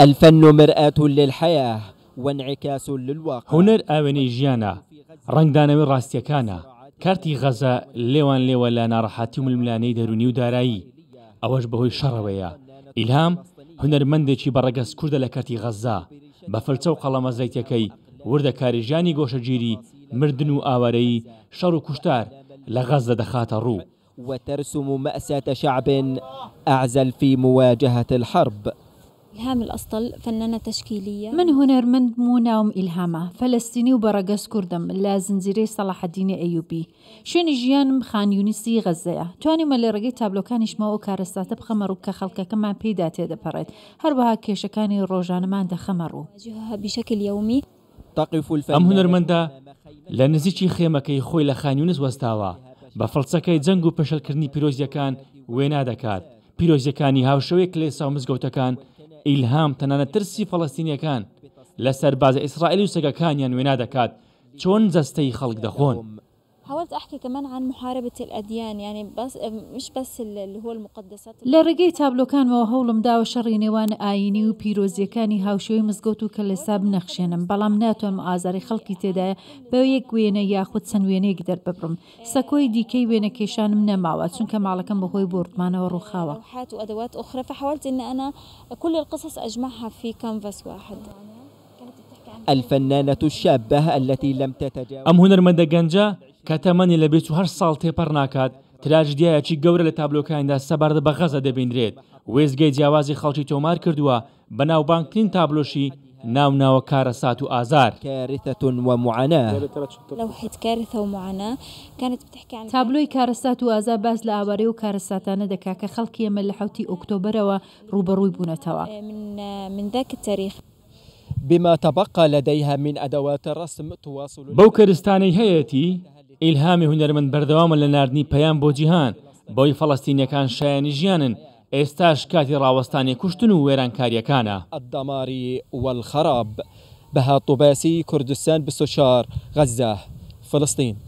الفن مرآة للحياة وانعكاس للواقع هنر ئاوێنەی ژیانە ڕنگدانەوەی ڕاستیەکانە کارتی غەزە لێوان لێوە لە ناڕەحاتی و ململانەی دەرونی و دارایی اواج بەهۆی شرويا الهام هنر بەڕەگەز چي لە كرد لكارتي غزا فەلچە قلما قەڵەمەزەیتەکەی وردە کاریژیانی گۆشەگیری مردن و ئاوارەیی شەڕ و کوشتار لە غەزدە دەخاتە ڕوو وترسم مأساة شعب أعزل في مواجهة الحرب إلهام الأصل فنانة تشكيلية من هنر من هنرمند موناوم إلهامة فلسطيني وبرقص كردم لازن زيري صلاح الدين أيوبي شون جيان مخان يونسي غزة تواني ما اللي رقيت تابلوكانش ما وكارستات بخمر وكخلقة كما بيداتي دبرت هربها كيش كيشكاني الروجان ما دخمرو واجهها بشكل يومي تقف الفنان أم هنر من دا لنزيشي خيمة كي خوي لخان يونس وستاوا بفلسەکەی جەنگ و پەشەلکردنی كات وێنا دەکات پیرۆزیەکانی هاوشەوەیەک لێ ساو كان ئیلهام تەنانە ترسی فەڵستینیەکان لەسەر بازە ئیسرائیلی و سەگەکانیان وێنا دەکات چۆن جەستەی خەڵک دەخۆن حاولت احكي كمان عن محاربه الاديان يعني بس مش بس اللي هو المقدسات لە ڕێگەی تابلۆکانەوە هەوڵم داوە شەڕی نێوان ئاینی و پیرۆزیەکانی هاوشێوی مزگەوت و کە لەساب نەخشێنم بەڵام ناتوانم ئازاری خەڵکی تێدایە بە یەک وێنە یاخود چەند وێنەیەک دەرببڕم سەکۆی دیکەی وێنە کێشانم نەماوە چونکە ماڵەکەم بەهۆی بردمانەوە ڕووخاوە وأدوات أخرى فحاولت أن أنا كل القصص أجمعها في كانفاس واحد الفنانة الشابة التي لم تتجاوز أم ئەم هوەرمەندە گەنجە کە تەمەنی لە 24 ساڵ تێپەر ناکات تراژدیایەکی گەورە لە تابلۆکاندا سەبارد بە غەزە دەبیندرێت وێزگەی تومار كردوا بناو کردووە تابلوشي ناو ناو كارسات وآزار كارثة ومعاناة لوحة كارثة ومعاناة كانت بتحكي عن تابلوي كارثات وآزار باز لآواري وكارثاتانا دكا كخلقية من لحوتي أكتوبر وروبروي بونتوا من من ذاك التاريخ بما تبقى لديها من أدوات الرسم تواصل بوكرستاني هيتي إلهامي من بردوام لناردني بيان بو جيهان بو كان فەڵستینەکان شایانی استاش كاتي راوستاني كشتنو ويران كاريا وێرانکاریەکانە الدمار والخراب بها طباسي كردستان بسوشار غزة فلسطين